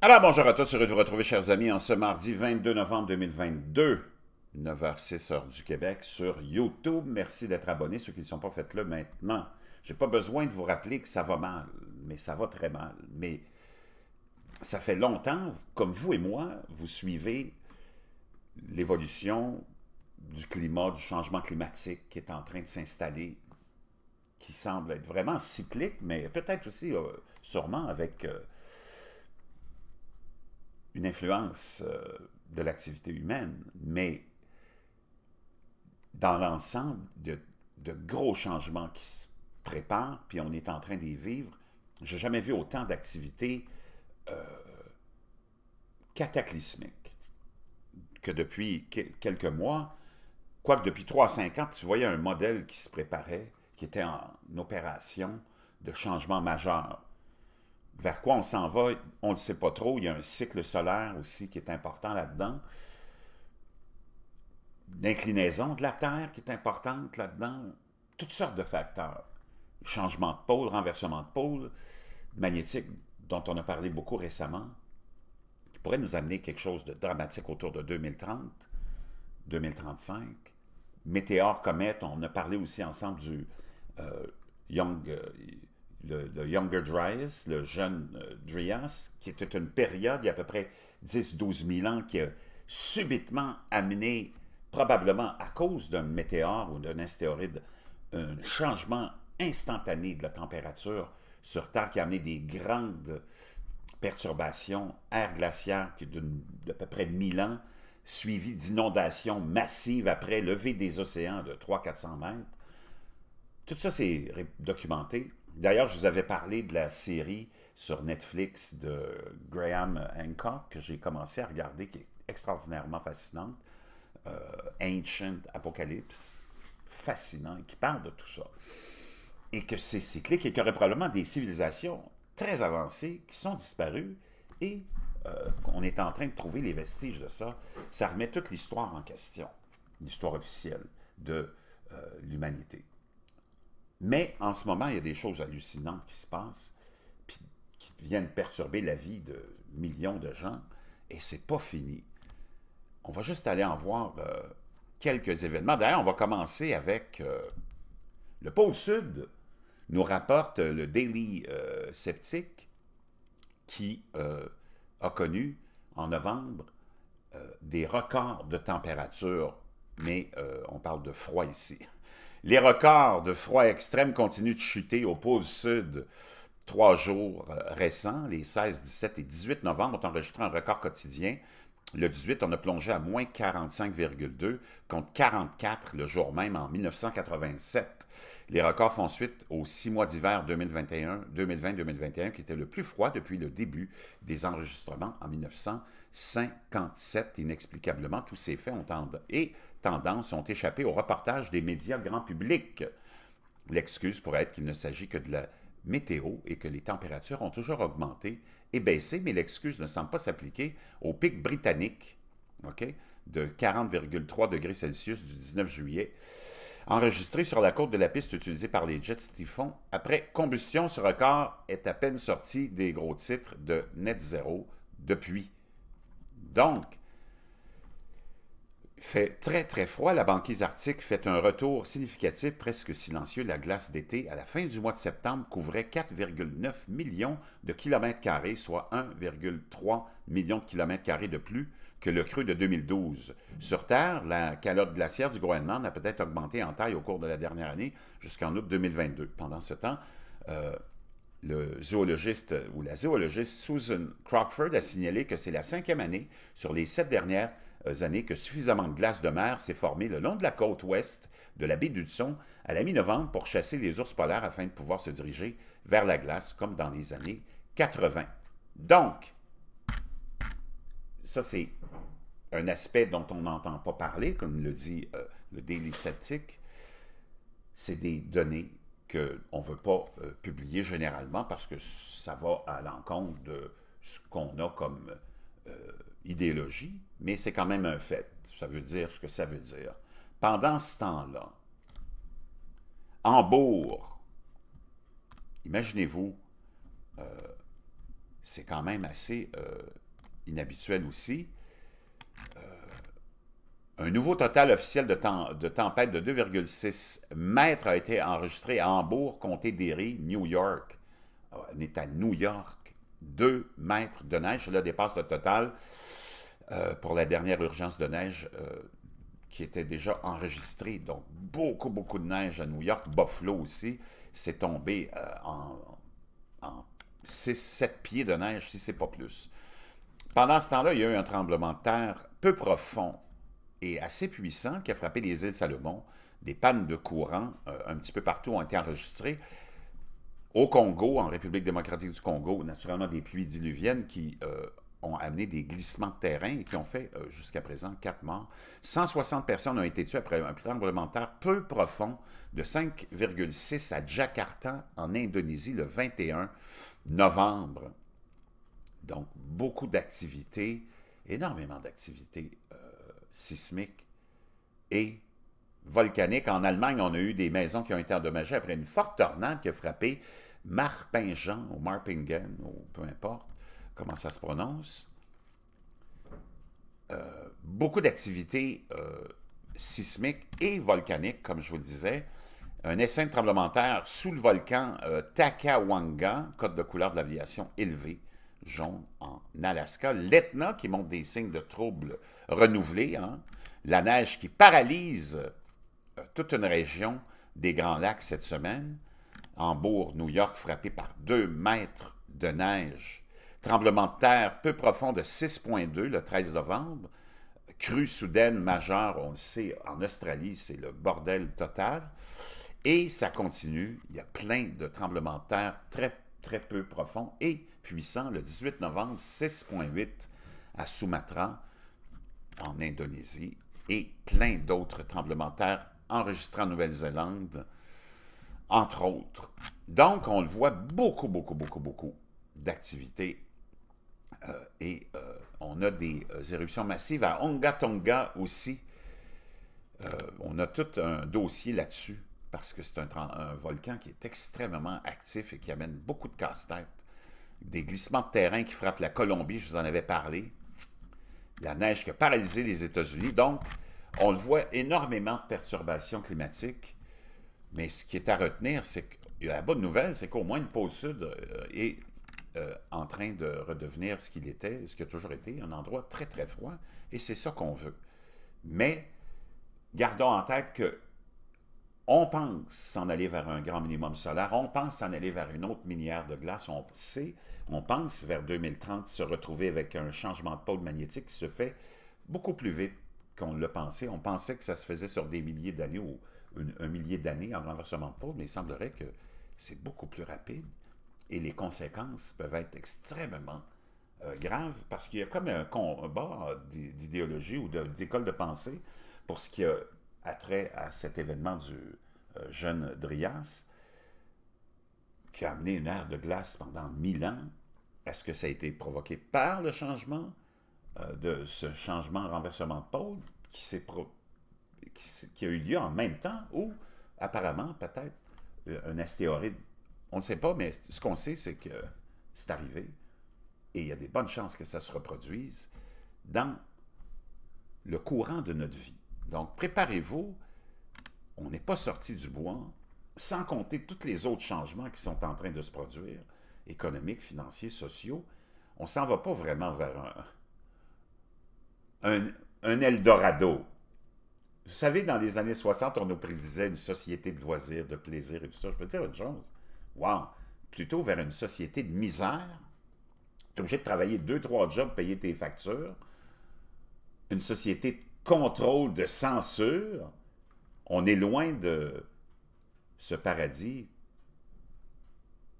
Alors, bonjour à tous, heureux de vous retrouver, chers amis, en ce mardi 22 novembre 2022, 9h06 heure du Québec, sur YouTube. Merci d'être abonnés, ceux qui ne sont pas, faites-le maintenant. J'ai pas besoin de vous rappeler que ça va mal, mais ça va très mal. Mais ça fait longtemps, comme vous et moi, vous suivez l'évolution du climat, du changement climatique qui est en train de s'installer, qui semble être vraiment cyclique, mais peut-être aussi, euh, sûrement, avec... Euh, une influence euh, de l'activité humaine, mais dans l'ensemble de, gros changements qui se préparent, puis on est en train d'y vivre, j'ai jamais vu autant d'activités euh, cataclysmiques que depuis quelques mois, quoique depuis 3-5 ans, tu voyais un modèle qui se préparait, qui était en opération de changement majeur vers quoi on s'en va, on ne le sait pas trop. Il y a un cycle solaire aussi qui est important là-dedans. L'inclinaison de la Terre qui est importante là-dedans. Toutes sortes de facteurs. Changement de pôle, renversement de pôle, magnétique, dont on a parlé beaucoup récemment, qui pourrait nous amener quelque chose de dramatique autour de 2030, 2035. Météores, comète, on a parlé aussi ensemble du euh, Young, euh, le, Younger Dryas, le jeune euh, Dryas, qui était une période, il y a à peu près 10-12 000 ans, qui a subitement amené, probablement à cause d'un météore ou d'un astéroïde, un changement instantané de la température sur Terre qui a amené des grandes perturbations, air glaciaire qui d'à peu près 1000 ans, suivi d'inondations massives après levée des océans de 300-400 mètres. Tout ça, c'est documenté. D'ailleurs, je vous avais parlé de la série sur Netflix de Graham Hancock que j'ai commencé à regarder, qui est extraordinairement fascinante, euh, Ancient Apocalypse, fascinant, qui parle de tout ça. Et que c'est cyclique et qu'il y aurait probablement des civilisations très avancées qui sont disparues et qu'on euh, est en train de trouver les vestiges de ça. Ça remet toute l'histoire en question, l'histoire officielle de euh, l'humanité. Mais en ce moment, il y a des choses hallucinantes qui se passent, puis qui viennent perturber la vie de millions de gens, et c'est pas fini. On va juste aller en voir euh, quelques événements. D'ailleurs, on va commencer avec euh, le pôle sud, nous rapporte euh, le Daily Sceptique, qui a connu en novembre des records de température, mais on parle de froid ici. Les records de froid extrême continuent de chuter au pôle sud. Trois jours euh, récents, les 16, 17 et 18 novembre, ont enregistré un record quotidien le 18, on a plongé à moins 45,2 contre 44 le jour même en 1987. Les records font suite aux six mois d'hiver 2021, 2020-2021 qui étaient le plus froid depuis le début des enregistrements en 1957. Inexplicablement, tous ces faits ont tendance et tendances ont échappé au reportage des médias grand public. L'excuse pourrait être qu'il ne s'agit que de la météo et que les températures ont toujours augmenté et baissé, mais l'excuse ne semble pas s'appliquer au pic britannique de 40,3 degrés Celsius du 19 juillet, enregistré sur la côte de la piste utilisée par les jets Typhon. Après combustion, ce record est à peine sorti des gros titres de net zéro depuis. Donc, fait très très froid, la banquise arctique fait un retour significatif, presque silencieux. La glace d'été à la fin du mois de septembre couvrait 4,9 millions de kilomètres carrés, soit 1,3 million de kilomètres carrés de plus que le creux de 2012. Sur Terre, la calotte glaciaire du Groenland a peut-être augmenté en taille au cours de la dernière année jusqu'en août 2022. Pendant ce temps, euh, le zoologiste ou la zoologiste Susan Crockford a signalé que c'est la cinquième année sur les sept dernières euh, années que suffisamment de glace de mer s'est formée le long de la côte ouest de la baie d'Hudson à la mi-novembre pour chasser les ours polaires afin de pouvoir se diriger vers la glace comme dans les années 80. Donc, ça c'est un aspect dont on n'entend pas parler, comme le dit euh, le Daily sceptique. c'est des données qu'on ne veut pas euh, publier généralement parce que ça va à l'encontre de ce qu'on a comme idéologie, mais c'est quand même un fait. Ça veut dire ce que ça veut dire. Pendant ce temps-là, Hambourg, imaginez-vous, euh, c'est quand même assez euh, inhabituel aussi, euh, un nouveau total officiel de, de tempête de 2,6 mètres a été enregistré à Hambourg, comté d'Erie, New York. Ah, on est à New York. 2 mètres de neige. Cela dépasse le total euh, pour la dernière urgence de neige euh, qui était déjà enregistrée. Donc, beaucoup, beaucoup de neige à New York. Buffalo aussi s'est tombé euh, en, 6-7 pieds de neige, si c'est pas plus. Pendant ce temps-là, il y a eu un tremblement de terre peu profond et assez puissant qui a frappé les îles Salomon. Des pannes de courant un petit peu partout ont été enregistrées au Congo, en République démocratique du Congo, naturellement des pluies diluviennes qui euh, ont amené des glissements de terrain et qui ont fait euh, jusqu'à présent quatre morts. 160 personnes ont été tuées après un tremblement de terre peu profond de 5,6 à Jakarta, en Indonésie, le 21 novembre. Donc, beaucoup d'activités, énormément d'activités euh, sismiques et volcaniques. En Allemagne, on a eu des maisons qui ont été endommagées après une forte tornade qui a frappé Marpingen, ou Marpingen, ou peu importe comment ça se prononce. Euh, beaucoup d'activités euh, sismiques et volcaniques, comme je vous le disais. Un essaim de sous le volcan euh, Takawanga, code de couleur de l'aviation élevée, jaune en Alaska. L'Etna qui montre des signes de troubles renouvelés. Hein. La neige qui paralyse toute une région des Grands Lacs cette semaine. Hambourg, New York, frappé par 2 mètres de neige. Tremblement de terre peu profond de 6,2 le 13 novembre. Crue soudaine majeure, on le sait, en Australie, c'est le bordel total. Et ça continue. Il y a plein de tremblements de terre très, très peu profonds et puissants. Le 18 novembre, 6,8 à Sumatra, en Indonésie, et plein d'autres tremblements de terre enregistrés en Nouvelle-Zélande, entre autres. Donc, on le voit beaucoup, beaucoup, beaucoup, beaucoup d'activités euh, et euh, on a des euh, éruptions massives à Ongatonga aussi. on a tout un dossier là-dessus parce que c'est un, un, volcan qui est extrêmement actif et qui amène beaucoup de casse-tête. Des glissements de terrain qui frappent la Colombie, je vous en avais parlé. La neige qui a paralysé les États-Unis. Donc, on le voit énormément de perturbations climatiques mais ce qui est à retenir, c'est que la bonne nouvelle, c'est qu'au moins le pôle sud euh, est euh, en train de redevenir ce qu'il était, ce qui a toujours été, un endroit très, très froid, et c'est ça qu'on veut. Mais gardons en tête que on pense s'en aller vers un grand minimum solaire, on pense s'en aller vers une autre minière de glace, on sait, on pense vers 2030 se retrouver avec un changement de pôle magnétique qui se fait beaucoup plus vite qu'on le pensait. On pensait que ça se faisait sur des milliers d'années ou un millier d'années en renversement de pôle, mais il semblerait que c'est beaucoup plus rapide et les conséquences peuvent être extrêmement euh, graves parce qu'il y a comme un combat d'idéologie ou d'école de, pensée pour ce qui a trait à cet événement du euh, jeune Drias qui a amené une ère de glace pendant mille ans. Est-ce que ça a été provoqué par le changement euh, de ce changement renversement de pôle qui s'est qui, a eu lieu en même temps ou apparemment, peut-être euh, un astéroïde. On ne sait pas, mais ce qu'on sait, c'est que c'est arrivé et il y a des bonnes chances que ça se reproduise dans le courant de notre vie. Donc, préparez-vous. On n'est pas sorti du bois, sans compter tous les autres changements qui sont en train de se produire, économiques, financiers, sociaux. On ne s'en va pas vraiment vers un Eldorado. Vous savez, dans les années 60, on nous prédisait une société de loisirs, de plaisir et tout ça. Je peux dire une chose. Wow! Plutôt vers une société de misère. Tu es obligé de travailler deux, trois jobs, payer tes factures. Une société de contrôle, de censure. On est loin de ce paradis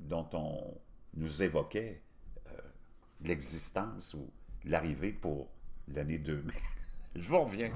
dont on nous évoquait euh, l'existence ou l'arrivée pour l'année 2000. Je vous reviens.